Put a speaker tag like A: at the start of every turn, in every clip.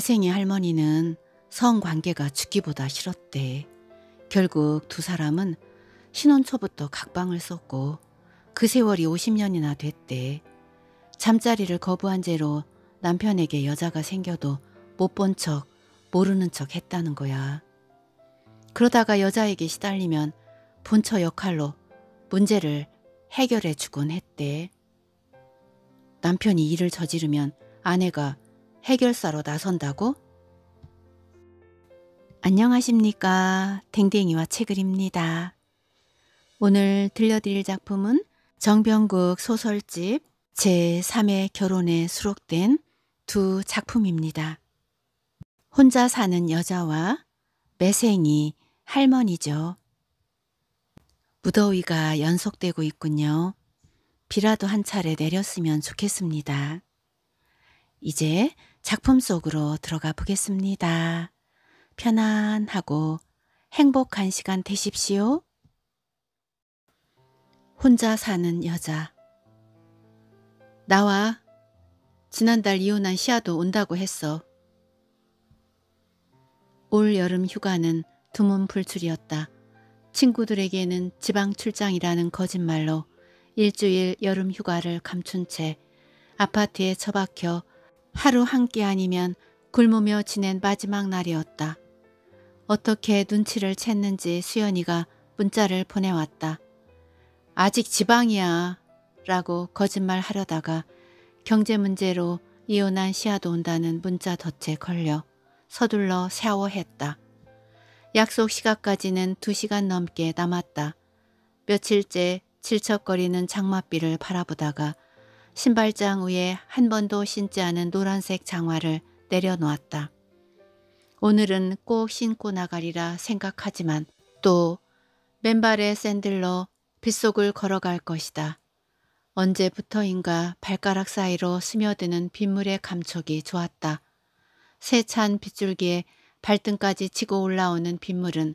A: 내생이 할머니는 성관계가 죽기보다 싫었대. 결국 두 사람은 신혼 초부터 각방을 썼고 그 세월이 50년이나 됐대. 잠자리를 거부한 죄로 남편에게 여자가 생겨도 못 본 척, 모르는 척 했다는 거야. 그러다가 여자에게 시달리면 본처 역할로 문제를 해결해 주곤 했대. 남편이 일을 저지르면 아내가 해결사로 나선다고? 안녕하십니까. 댕댕이와 책을입니다. 오늘 들려드릴 작품은 정병국 소설집 제3의 결혼에 수록된 두 작품입니다. 혼자 사는 여자와 매생이 할머니죠. 무더위가 연속되고 있군요. 비라도 한 차례 내렸으면 좋겠습니다. 이제 작품 속으로 들어가 보겠습니다. 편안하고 행복한 시간 되십시오. 혼자 사는 여자. 나와 지난달 이혼한 시아도 온다고 했어. 올 여름 휴가는 드문 불출이었다. 친구들에게는 지방 출장이라는 거짓말로 일주일 여름 휴가를 감춘 채 아파트에 처박혀 하루 한 끼 아니면 굶으며 지낸 마지막 날이었다. 어떻게 눈치를 챘는지 수연이가 문자를 보내왔다. 아직 지방이야 라고 거짓말하려다가 경제 문제로 이혼한 시아도 온다는 문자 덫에 걸려 서둘러 샤워했다. 약속 시각까지는 두시간 넘게 남았다. 며칠째 질척거리는 장맛비를 바라보다가 신발장 위에 한 번도 신지 않은 노란색 장화를 내려놓았다. 오늘은 꼭 신고 나가리라 생각하지만 또 맨발의 샌들로 빗속을 걸어갈 것이다. 언제부터인가 발가락 사이로 스며드는 빗물의 감촉이 좋았다. 세찬 빗줄기에 발등까지 치고 올라오는 빗물은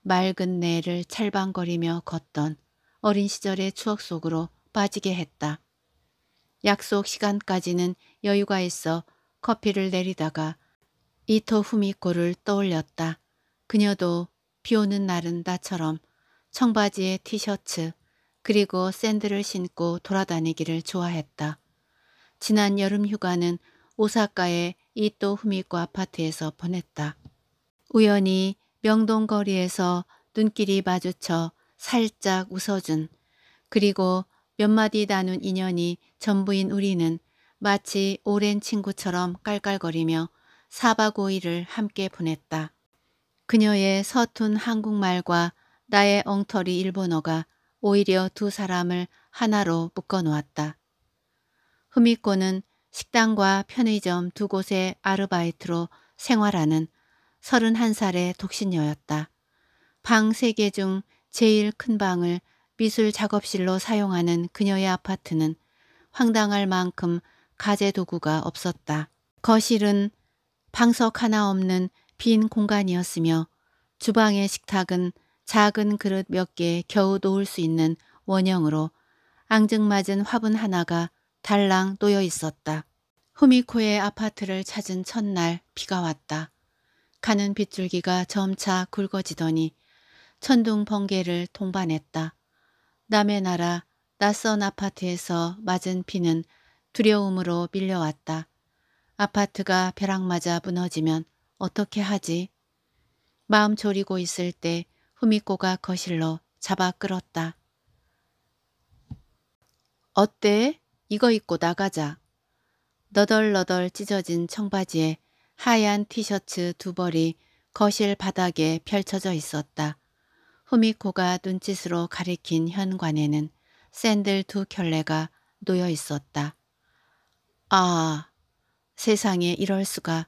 A: 맑은 내를 찰방거리며 걷던 어린 시절의 추억 속으로 빠지게 했다. 약속 시간까지는 여유가 있어 커피를 내리다가 이토 후미코를 떠올렸다. 그녀도 비 오는 날은 나처럼 청바지에 티셔츠 그리고 샌들을 신고 돌아다니기를 좋아했다. 지난 여름 휴가는 오사카의 이토 후미코 아파트에서 보냈다. 우연히 명동 거리에서 눈길이 마주쳐 살짝 웃어준 그리고 몇 마디 나눈 인연이 전부인 우리는 마치 오랜 친구처럼 깔깔거리며 4박 5일을 함께 보냈다. 그녀의 서툰 한국말과 나의 엉터리 일본어가 오히려 두 사람을 하나로 묶어놓았다. 후미코는 식당과 편의점 두 곳의 아르바이트로 생활하는 31살의 독신녀였다. 방 세 개 중 제일 큰 방을 미술 작업실로 사용하는 그녀의 아파트는 황당할 만큼 가재 도구가 없었다. 거실은 방석 하나 없는 빈 공간이었으며 주방의 식탁은 작은 그릇 몇 개 겨우 놓을 수 있는 원형으로 앙증맞은 화분 하나가 달랑 놓여 있었다. 후미코의 아파트를 찾은 첫날 비가 왔다. 가는 빗줄기가 점차 굵어지더니 천둥 번개를 동반했다. 남의 나라 낯선 아파트에서 맞은 피는 두려움으로 밀려왔다. 아파트가 벼락 맞아 무너지면 어떻게 하지? 마음 졸이고 있을 때후미코가 거실로 잡아 끌었다. 어때? 이거 입고 나가자. 너덜너덜 찢어진 청바지에 하얀 티셔츠 두 벌이 거실 바닥에 펼쳐져 있었다. 후미코가 눈짓으로 가리킨 현관에는 샌들 두 켤레가 놓여 있었다. 아, 세상에 이럴 수가.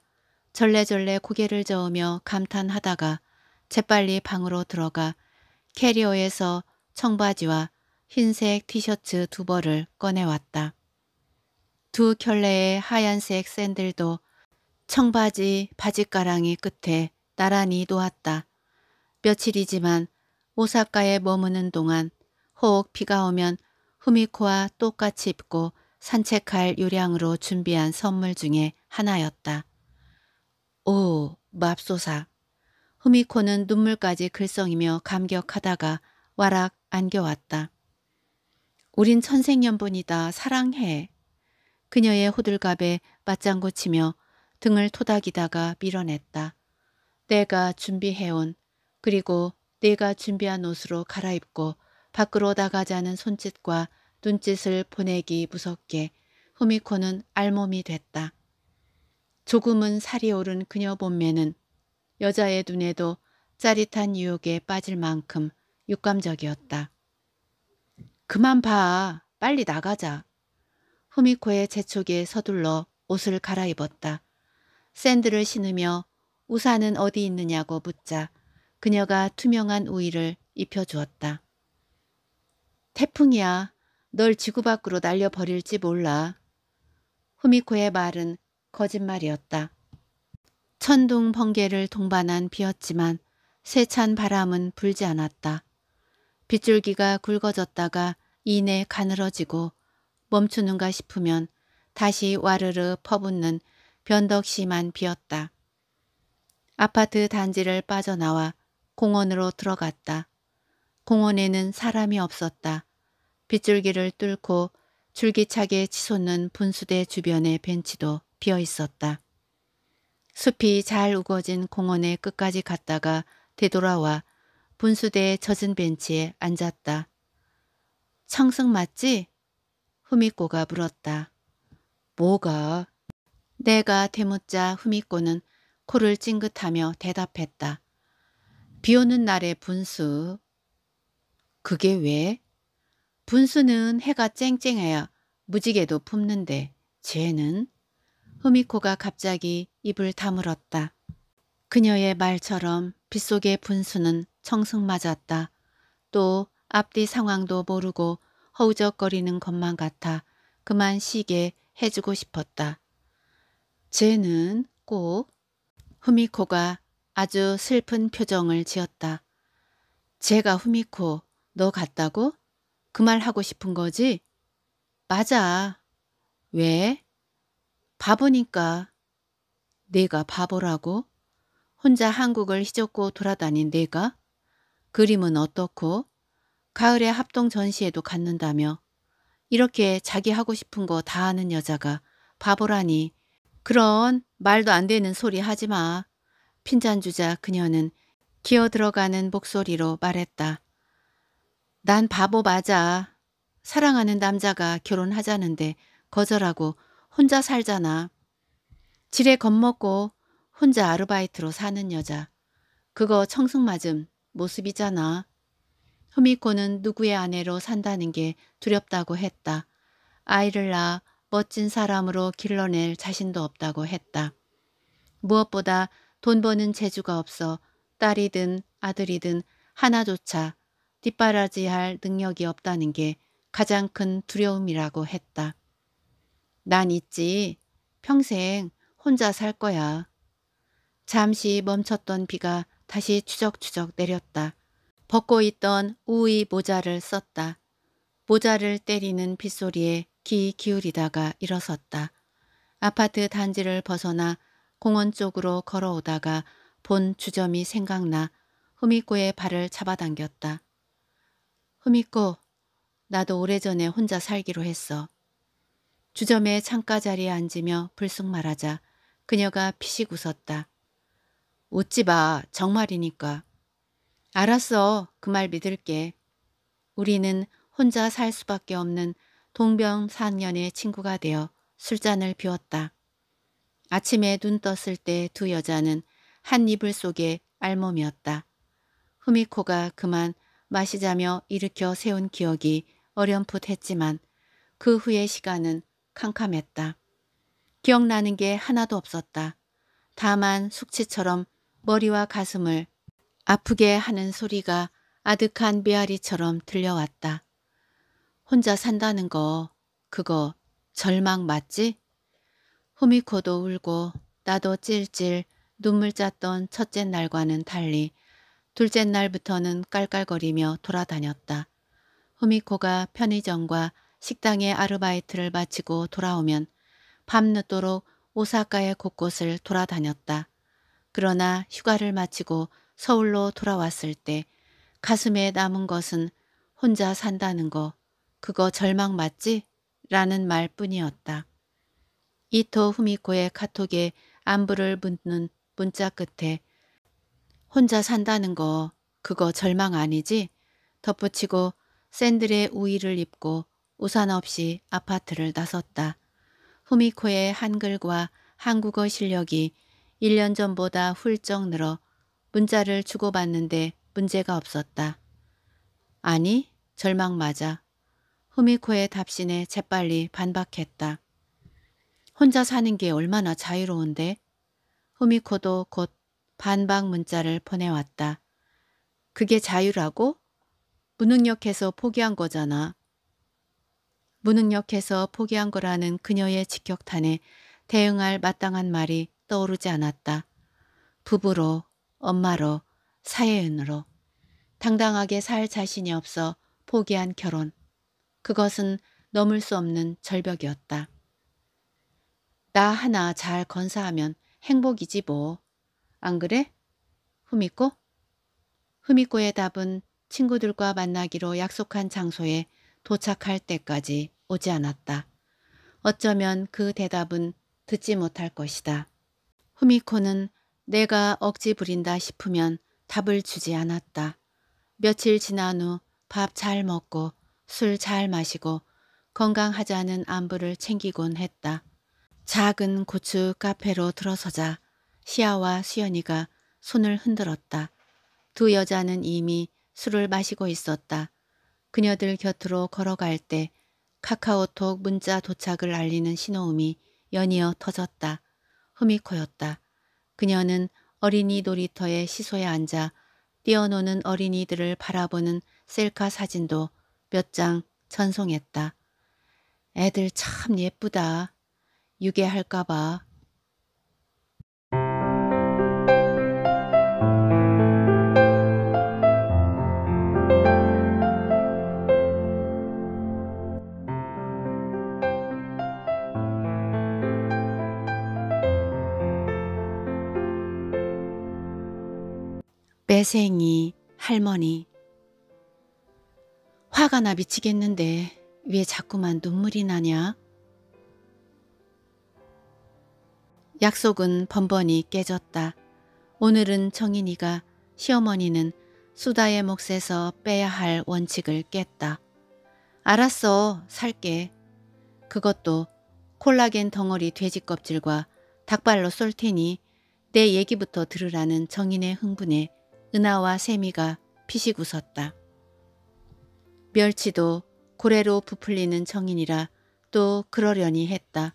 A: 절레절레 고개를 저으며 감탄하다가 재빨리 방으로 들어가 캐리어에서 청바지와 흰색 티셔츠 두 벌을 꺼내왔다. 두 켤레의 하얀색 샌들도 청바지 바지가랑이 끝에 나란히 놓았다. 며칠이지만 오사카에 머무는 동안 혹 비가 오면 후미코와 똑같이 입고 산책할 요량으로 준비한 선물 중에 하나였다. 오, 맙소사. 후미코는 눈물까지 글썽이며 감격하다가 와락 안겨왔다. 우린 천생연분이다. 사랑해. 그녀의 호들갑에 맞장구 치며 등을 토닥이다가 밀어냈다. 내가 준비해온 그리고 내가 준비한 옷으로 갈아입고 밖으로 나가자는 손짓과 눈짓을 보내기 무섭게 후미코는 알몸이 됐다. 조금은 살이 오른 그녀 몸매는 여자의 눈에도 짜릿한 유혹에 빠질 만큼 육감적이었다. 그만 봐. 빨리 나가자. 후미코의 재촉에 서둘러 옷을 갈아입었다. 샌들을 신으며 우산은 어디 있느냐고 묻자 그녀가 투명한 우의를 입혀주었다. 태풍이야. 널 지구 밖으로 날려버릴지 몰라. 후미코의 말은 거짓말이었다. 천둥 번개를 동반한 비였지만 세찬 바람은 불지 않았다. 빗줄기가 굵어졌다가 이내 가늘어지고 멈추는가 싶으면 다시 와르르 퍼붓는 변덕심한 비였다. 아파트 단지를 빠져나와 공원으로 들어갔다. 공원에는 사람이 없었다. 빗줄기를 뚫고 줄기차게 치솟는 분수대 주변의 벤치도 비어 있었다. 숲이 잘 우거진 공원의 끝까지 갔다가 되돌아와 분수대의 젖은 벤치에 앉았다. 청승 맞지? 후미꼬가 물었다. 뭐가? 내가 대묻자 후미꼬는 코를 찡긋하며 대답했다. 비오는 날의 분수. 그게 왜? 분수는 해가 쨍쨍하여 무지개도 품는데 쟤는 후미코가 갑자기 입을 다물었다. 그녀의 말처럼 빗속의 분수는 청승맞았다. 또 앞뒤 상황도 모르고 허우적거리는 것만 같아 그만 쉬게 해주고 싶었다. 쟤는 꼭 후미코가 아주 슬픈 표정을 지었다. 쟤가 후미코 너 같다고? 그말 하고 싶은 거지? 맞아. 왜? 바보니까. 내가 바보라고? 혼자 한국을 휘젓고 돌아다닌 내가? 그림은 어떻고? 가을에 합동 전시회도 갖는다며. 이렇게 자기 하고 싶은 거 다 하는 여자가 바보라니. 그런 말도 안 되는 소리 하지 마. 핀잔 주자 그녀는 기어 들어가는 목소리로 말했다. 난 바보 맞아. 사랑하는 남자가 결혼하자는데 거절하고 혼자 살잖아. 지레 겁먹고 혼자 아르바이트로 사는 여자. 그거 청승맞음 모습이잖아. 후미코는 누구의 아내로 산다는 게 두렵다고 했다. 아이를 낳아 멋진 사람으로 길러낼 자신도 없다고 했다. 무엇보다 돈 버는 재주가 없어 딸이든 아들이든 하나조차 뒷바라지할 능력이 없다는 게 가장 큰 두려움이라고 했다. 난 있지. 평생 혼자 살 거야. 잠시 멈췄던 비가 다시 추적추적 내렸다. 벗고 있던 우의 모자를 썼다. 모자를 때리는 빗소리에 귀 기울이다가 일어섰다. 아파트 단지를 벗어나 공원 쪽으로 걸어오다가 본 주점이 생각나 후미코의 발을 잡아당겼다. 흠미고 나도 오래전에 혼자 살기로 했어. 주점에 창가 자리에 앉으며 불쑥 말하자 그녀가 피식 웃었다. 웃지 마. 정말이니까. 알았어. 그 말 믿을게. 우리는 혼자 살 수밖에 없는 동병상년의 친구가 되어 술잔을 비웠다. 아침에 눈 떴을 때 두 여자는 한 이불 속에 알몸이었다. 후미코가 그만 마시자며 일으켜 세운 기억이 어렴풋했지만 그 후의 시간은 캄캄했다. 기억나는 게 하나도 없었다. 다만 숙취처럼 머리와 가슴을 아프게 하는 소리가 아득한 메아리처럼 들려왔다. 혼자 산다는 거 그거 절망 맞지? 후미코도 울고 나도 찔찔 눈물 짰던 첫째 날과는 달리 둘째 날부터는 깔깔거리며 돌아다녔다. 후미코가 편의점과 식당의 아르바이트를 마치고 돌아오면 밤늦도록 오사카의 곳곳을 돌아다녔다. 그러나 휴가를 마치고 서울로 돌아왔을 때 가슴에 남은 것은 혼자 산다는 거, 그거 절망 맞지? 라는 말뿐이었다. 이토 후미코의 카톡에 안부를 묻는 문자 끝에 혼자 산다는 거 그거 절망 아니지? 덧붙이고 샌들의 우의를 입고 우산 없이 아파트를 나섰다. 후미코의 한글과 한국어 실력이 1년 전보다 훌쩍 늘어 문자를 주고받는데 문제가 없었다. 아니, 절망 맞아. 후미코의 답신에 재빨리 반박했다. 혼자 사는 게 얼마나 자유로운데? 후미코도 곧 반박 문자를 보내왔다. 그게 자유라고? 무능력해서 포기한 거잖아. 무능력해서 포기한 거라는 그녀의 직격탄에 대응할 마땅한 말이 떠오르지 않았다. 부부로, 엄마로, 사회인으로 당당하게 살 자신이 없어 포기한 결혼. 그것은 넘을 수 없는 절벽이었다. 나 하나 잘 건사하면 행복이지 뭐. 안 그래? 후미코? 후미코의 답은 친구들과 만나기로 약속한 장소에 도착할 때까지 오지 않았다. 어쩌면 그 대답은 듣지 못할 것이다. 후미코는 내가 억지 부린다 싶으면 답을 주지 않았다. 며칠 지난 후 밥 잘 먹고 술 잘 마시고 건강하자는 안부를 챙기곤 했다. 작은 고추 카페로 들어서자 시아와 수연이가 손을 흔들었다. 두 여자는 이미 술을 마시고 있었다. 그녀들 곁으로 걸어갈 때 카카오톡 문자 도착을 알리는 신호음이 연이어 터졌다. 흐미 코였다. 그녀는 어린이 놀이터에 시소에 앉아 뛰어노는 어린이들을 바라보는 셀카 사진도 몇 장 전송했다. 애들 참 예쁘다. 유괴할까봐 재생이 할머니 화가 나 미치겠는데 왜 자꾸만 눈물이 나냐? 약속은 번번이 깨졌다. 오늘은 정인이가 시어머니는 수다의 몫에서 빼야 할 원칙을 깼다. 알았어, 살게. 그것도 콜라겐 덩어리 돼지 껍질과 닭발로 쏠 테니 내 얘기부터 들으라는 정인의 흥분에 은하와 세미가 피식 웃었다. 멸치도 고래로 부풀리는 정인이라 또 그러려니 했다.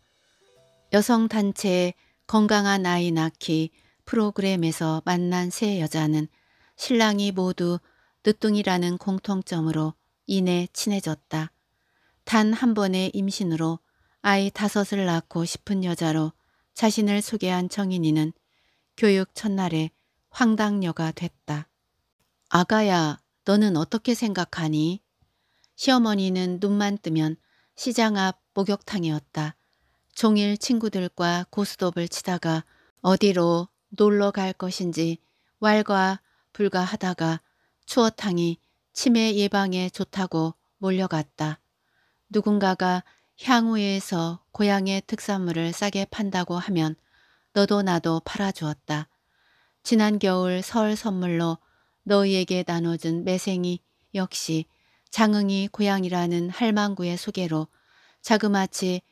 A: 여성단체의 건강한 아이 낳기 프로그램에서 만난 세 여자는 신랑이 모두 늦둥이라는 공통점으로 이내 친해졌다. 단 한 번의 임신으로 아이 다섯을 낳고 싶은 여자로 자신을 소개한 정인이는 교육 첫날에 황당녀가 됐다. 아가야, 너는 어떻게 생각하니? 시어머니는 눈만 뜨면 시장 앞 목욕탕이었다. 종일 친구들과 고스톱을 치다가 어디로 놀러 갈 것인지 왈과 불가하다가 추어탕이 치매 예방에 좋다고 몰려갔다. 누군가가 향후에서 고향의 특산물을 싸게 판다고 하면 너도 나도 팔아주었다. 지난 겨울 설 선물로 너희에게 나눠준 매생이 역시 장흥이 고향이라는 할망구의 소개로 자그마치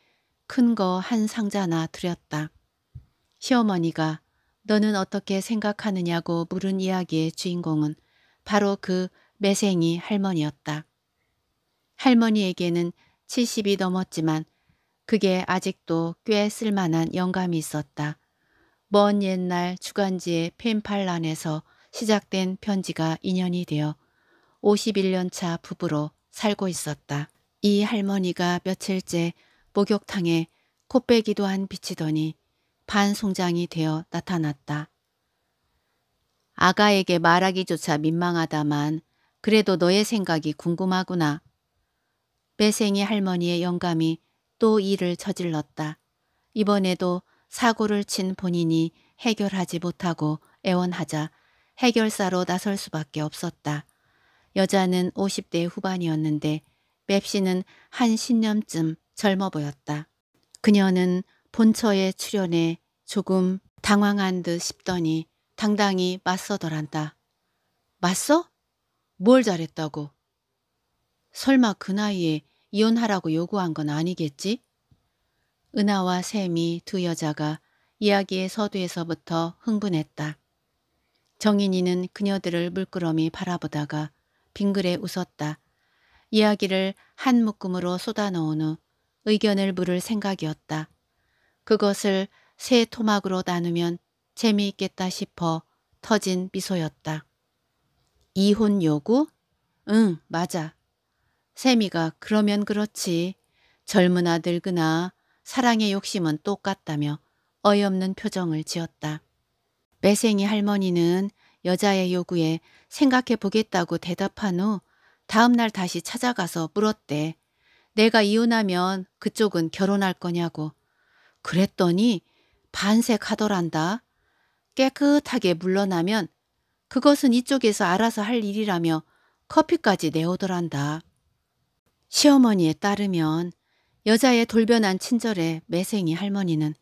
A: 큰 거 한 상자나 드렸다. 시어머니가 너는 어떻게 생각하느냐고 물은 이야기의 주인공은 바로 그 매생이 할머니였다. 할머니에게는 70이 넘었지만 그게 아직도 꽤 쓸만한 영감이 있었다. 먼 옛날 주간지의 펜팔란에서 시작된 편지가 인연이 되어 51년 차 부부로 살고 있었다. 이 할머니가 며칠째 목욕탕에 코빼기도 한 비치더니 반송장이 되어 나타났다. 아가에게 말하기조차 민망하다만 그래도 너의 생각이 궁금하구나. 매생이 할머니의 영감이 또 일을 저질렀다. 이번에도 사고를 친 본인이 해결하지 못하고 애원하자 해결사로 나설 수밖에 없었다. 여자는 50대 후반이었는데 맵시는한 10년쯤 젊어 보였다. 그녀는 본처에출연해 조금 당황한 듯 싶더니 당당히 맞서더란다. 맞서? 뭘 잘했다고? 설마 그 나이에 이혼하라고 요구한 건 아니겠지? 은하와 샘이 두 여자가 이야기의 서두에서부터 흥분했다. 정인이는 그녀들을 물끄러미 바라보다가 빙그레 웃었다. 이야기를 한 묶음으로 쏟아놓은후 의견을 물을 생각이었다. 그것을 세 토막으로 나누면 재미있겠다 싶어 터진 미소였다. 이혼 요구? 응, 맞아. 세미가 그러면 그렇지. 젊으나 늙으나 사랑의 욕심은 똑같다며 어이없는 표정을 지었다. 매생이 할머니는 여자의 요구에 생각해 보겠다고 대답한 후 다음날 다시 찾아가서 물었대. 내가 이혼하면 그쪽은 결혼할 거냐고. 그랬더니 반색하더란다. 깨끗하게 물러나면 그것은 이쪽에서 알아서 할 일이라며 커피까지 내오더란다. 시어머니에 따르면 여자의 돌변한 친절에 매생이 할머니는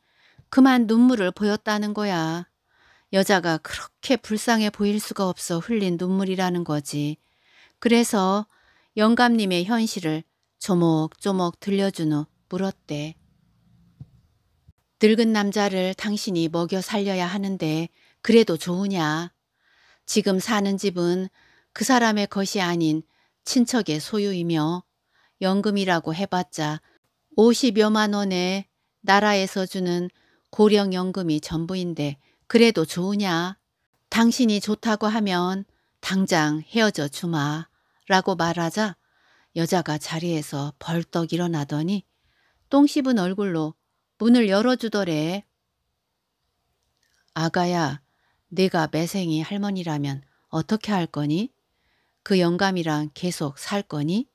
A: 그만 눈물을 보였다는 거야. 여자가 그렇게 불쌍해 보일 수가 없어 흘린 눈물이라는 거지. 그래서 영감님의 현실을 조목조목 들려준 후 물었대. 늙은 남자를 당신이 먹여 살려야 하는데 그래도 좋으냐? 지금 사는 집은 그 사람의 것이 아닌 친척의 소유이며 연금이라고 해봤자 50여만 원에 나라에서 주는 고령연금이 전부인데 그래도 좋으냐? 당신이 좋다고 하면 당장 헤어져 주마 라고 말하자 여자가 자리에서 벌떡 일어나더니 똥 씹은 얼굴로 문을 열어주더래. 아가야, 내가 매생이 할머니라면 어떻게 할 거니? 그 영감이랑 계속 살 거니?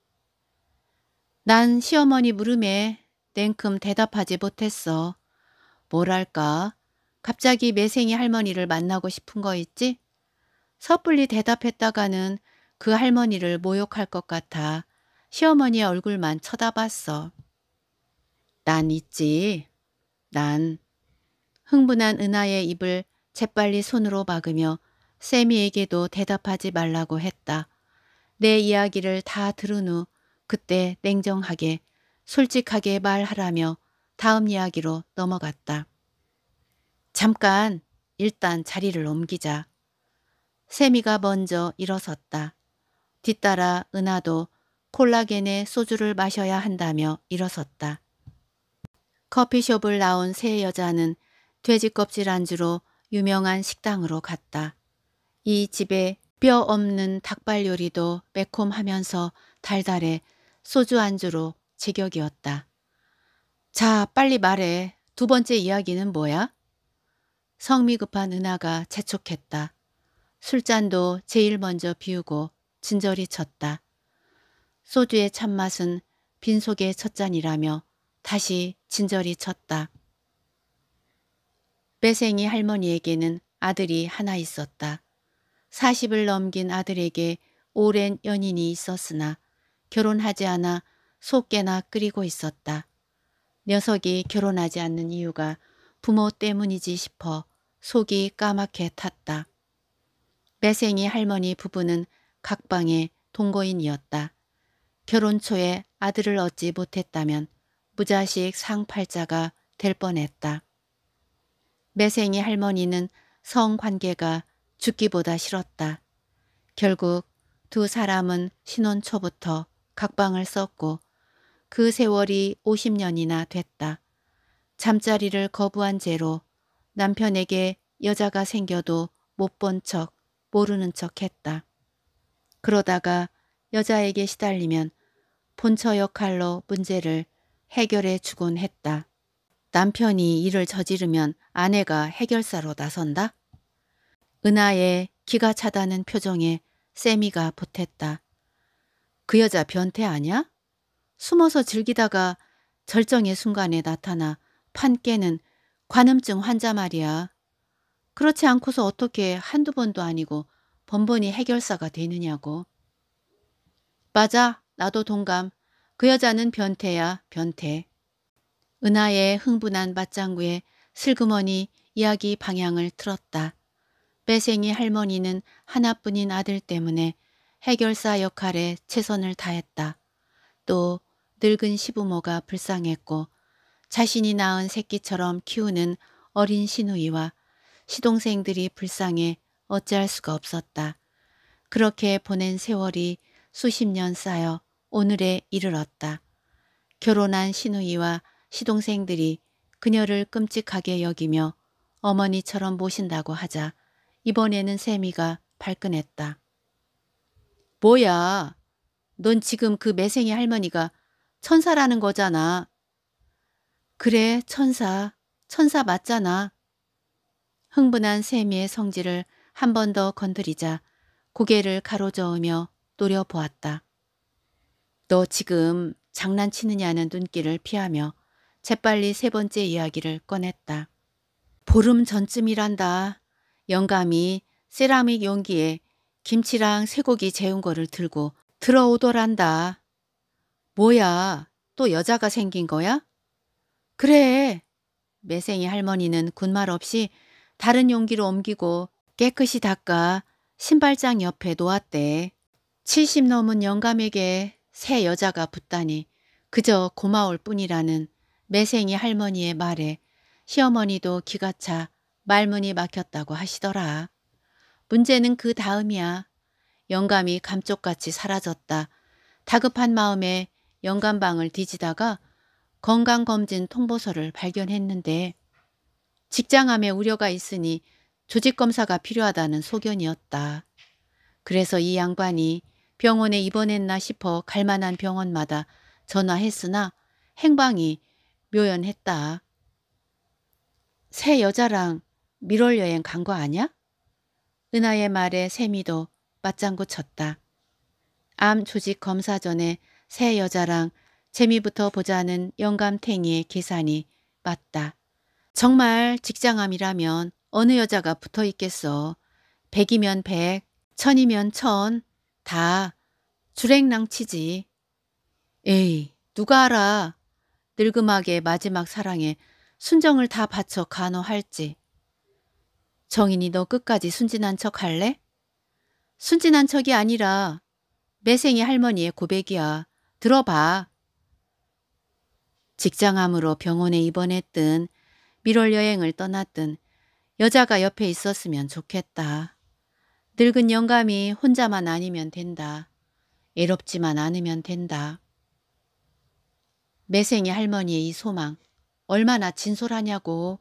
A: 난 시어머니 물음에 냉큼 대답하지 못했어. 뭐랄까 갑자기 매생이 할머니를 만나고 싶은 거 있지? 섣불리 대답했다가는 그 할머니를 모욕할 것 같아 시어머니의 얼굴만 쳐다봤어. 난 있지. 난. 흥분한 은하의 입을 재빨리 손으로 막으며 세미에게도 대답하지 말라고 했다. 내 이야기를 다 들은 후 그때 냉정하게 솔직하게 말하라며 다음 이야기로 넘어갔다. 잠깐 일단 자리를 옮기자. 세미가 먼저 일어섰다. 뒤따라 은하도 콜라겐에 소주를 마셔야 한다며 일어섰다. 커피숍을 나온 세 여자는 돼지껍질 안주로 유명한 식당으로 갔다. 이 집에 뼈 없는 닭발 요리도 매콤하면서 달달해 소주 안주로 제격이었다. 자, 빨리 말해. 두 번째 이야기는 뭐야? 성미급한 은하가 재촉했다. 술잔도 제일 먼저 비우고 진절이 쳤다. 소주의 참맛은 빈속의 첫 잔이라며 다시 진절이 쳤다. 매생이 할머니에게는 아들이 하나 있었다. 40을 넘긴 아들에게 오랜 연인이 있었으나 결혼하지 않아 속개나 끓이고 있었다. 녀석이 결혼하지 않는 이유가 부모 때문이지 싶어 속이 까맣게 탔다. 매생이 할머니 부부는 각방의 동거인이었다. 결혼 초에 아들을 얻지 못했다면 무자식 상팔자가 될 뻔했다. 매생이 할머니는 성관계가 죽기보다 싫었다. 결국 두 사람은 신혼 초부터 각방을 썼고 그 세월이 50년이나 됐다. 잠자리를 거부한 죄로 남편에게 여자가 생겨도 못 본 척, 모르는 척 했다. 그러다가 여자에게 시달리면 본처 역할로 문제를 해결해 주곤 했다. 남편이 일을 저지르면 아내가 해결사로 나선다? 은하의 기가 차다는 표정에 세미가 보탰다. 그 여자 변태 아냐? 숨어서 즐기다가 절정의 순간에 나타나 판 깨는 관음증 환자 말이야. 그렇지 않고서 어떻게 한두 번도 아니고 번번이 해결사가 되느냐고. 맞아. 나도 동감. 그 여자는 변태야. 변태. 은하의 흥분한 맞장구에 슬그머니 이야기 방향을 틀었다. 빼생이 할머니는 하나뿐인 아들 때문에 해결사 역할에 최선을 다했다. 또 늙은 시부모가 불쌍했고 자신이 낳은 새끼처럼 키우는 어린 시누이와 시동생들이 불쌍해 어찌할 수가 없었다. 그렇게 보낸 세월이 수십 년 쌓여 오늘에 이르렀다. 결혼한 시누이와 시동생들이 그녀를 끔찍하게 여기며 어머니처럼 모신다고 하자 이번에는 세미가 발끈했다. 뭐야? 넌 지금 그 매생이 할머니가 천사라는 거잖아. 그래, 천사. 천사 맞잖아. 흥분한 세미의 성질을 한 번 더 건드리자 고개를 가로저으며 노려보았다. 너 지금 장난치느냐는 눈길을 피하며 재빨리 세 번째 이야기를 꺼냈다. 보름 전쯤이란다. 영감이 세라믹 용기에 김치랑 쇠고기 재운 거를 들고 들어오더란다. 뭐야, 또 여자가 생긴 거야? 그래. 매생이 할머니는 군말 없이 다른 용기로 옮기고 깨끗이 닦아 신발장 옆에 놓았대. 70 넘은 영감에게 새 여자가 붙다니 그저 고마울 뿐이라는 매생이 할머니의 말에 시어머니도 기가 차 말문이 막혔다고 하시더라. 문제는 그 다음이야. 영감이 감쪽같이 사라졌다. 다급한 마음에 영감방을 뒤지다가 건강검진 통보서를 발견했는데 직장암의 우려가 있으니 조직검사가 필요하다는 소견이었다. 그래서 이 양반이 병원에 입원했나 싶어 갈만한 병원마다 전화했으나 행방이 묘연했다. 새 여자랑 밀월여행 간 거 아냐? 은하의 말에 세미도 맞장구 쳤다. 암 조직 검사 전에 새 여자랑 재미부터 보자는 영감탱이의 계산이 맞다. 정말 직장암이라면 어느 여자가 붙어 있겠어. 백이면 백, 천이면 천, 다 주랭낭치지. 에이, 누가 알아. 늙음하게 마지막 사랑에 순정을 다 바쳐 간호할지. 정인이 너 끝까지 순진한 척 할래? 순진한 척이 아니라 매생이 할머니의 고백이야. 들어봐. 직장암으로 병원에 입원했든 미월 여행을 떠났든 여자가 옆에 있었으면 좋겠다. 늙은 영감이 혼자만 아니면 된다. 외롭지만 않으면 된다. 매생이 할머니의 이 소망 얼마나 진솔하냐고.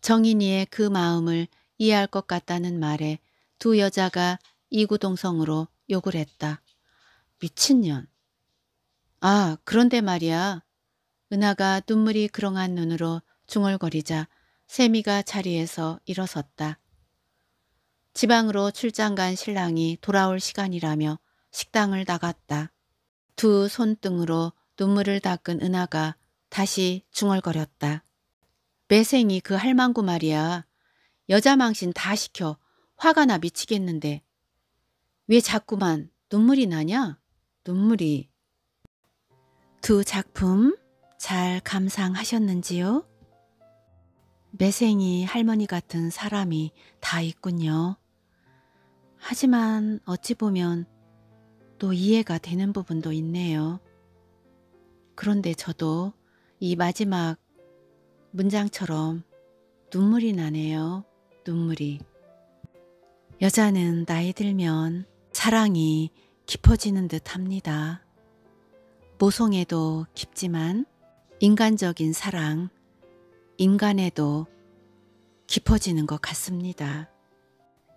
A: 정인이의 그 마음을 이해할 것 같다는 말에 두 여자가 이구동성으로 욕을 했다. 미친년. 아 그런데 말이야. 은하가 눈물이 그렁한 눈으로 중얼거리자 세미가 자리에서 일어섰다. 지방으로 출장 간 신랑이 돌아올 시간이라며 식당을 나갔다. 두 손등으로 눈물을 닦은 은하가 다시 중얼거렸다. 매생이 그 할망구 말이야. 여자 망신 다 시켜. 화가 나 미치겠는데. 왜 자꾸만 눈물이 나냐? 눈물이. 두 작품 잘 감상하셨는지요? 매생이 할머니 같은 사람이 다 있군요. 하지만 어찌 보면 또 이해가 되는 부분도 있네요. 그런데 저도 이 마지막 문장처럼 눈물이 나네요. 눈물이. 여자는 나이 들면 사랑이 깊어지는 듯 합니다. 모성애도 깊지만 인간적인 사랑, 인간에도 깊어지는 것 같습니다.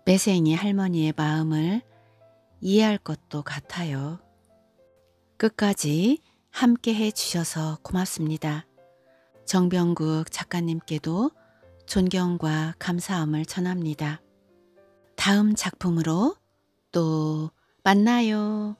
A: 매생이 할머니의 마음을 이해할 것도 같아요. 끝까지 함께 해 주셔서 고맙습니다. 정병국 작가님께도 존경과 감사함을 전합니다. 다음 작품으로 또 만나요.